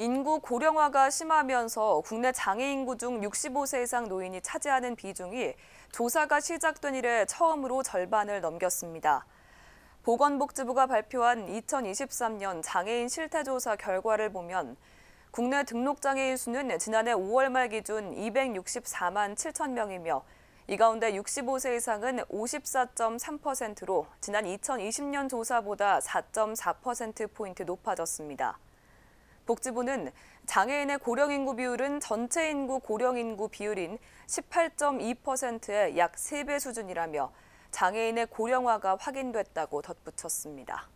인구 고령화가 심하면서 국내 장애 인구 중 65세 이상 노인이 차지하는 비중이 조사가 시작된 이래 처음으로 절반을 넘겼습니다. 보건복지부가 발표한 2023년 장애인 실태조사 결과를 보면 국내 등록장애인 수는 지난해 5월 말 기준 264만 7천 명이며 이 가운데 65세 이상은 54.3%로 지난 2020년 조사보다 4.4%포인트 높아졌습니다. 복지부는 장애인의 고령 인구 비율은 전체 인구 고령 인구 비율인 18.2%의 약 3배 수준이라며 장애인의 고령화가 확인됐다고 덧붙였습니다.